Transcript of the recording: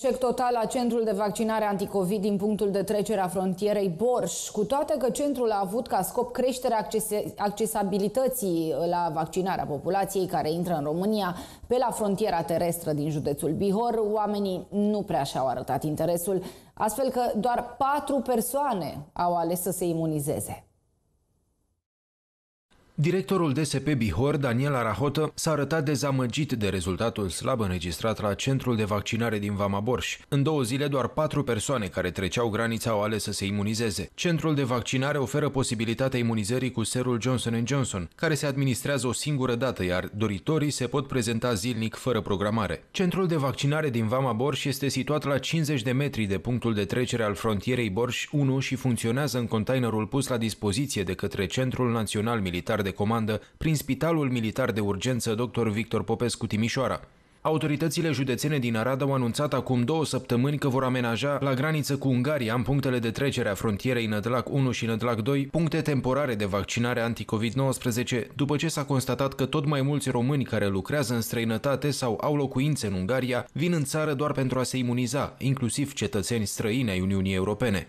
Cec total la centrul de vaccinare anticovid din punctul de trecere a frontierei Borș, cu toate că centrul a avut ca scop creșterea acces accesabilității uh, la vaccinarea populației care intră în România pe la frontiera terestră din județul Bihor, oamenii nu prea și-au arătat interesul, astfel că doar patru persoane au ales să se imunizeze. Directorul DSP Bihor, Daniel Arahotă, s-a arătat dezamăgit de rezultatul slab înregistrat la centrul de vaccinare din Vama Borș. În două zile, doar patru persoane care treceau granița au ales să se imunizeze. Centrul de vaccinare oferă posibilitatea imunizării cu serul Johnson Johnson, care se administrează o singură dată, iar doritorii se pot prezenta zilnic fără programare. Centrul de vaccinare din Vama Borș este situat la 50 de metri de punctul de trecere al frontierei Borș 1 și funcționează în containerul pus la dispoziție de către Centrul Național Militar de de comandă prin Spitalul Militar de Urgență Dr. Victor Popescu Timișoara. Autoritățile județene din Arad au anunțat acum două săptămâni că vor amenaja la graniță cu Ungaria, în punctele de trecere a frontierei Nădlac 1 și Nădlac 2, puncte temporare de vaccinare anticovid-19, după ce s-a constatat că tot mai mulți români care lucrează în străinătate sau au locuințe în Ungaria vin în țară doar pentru a se imuniza, inclusiv cetățeni străini ai Uniunii Europene.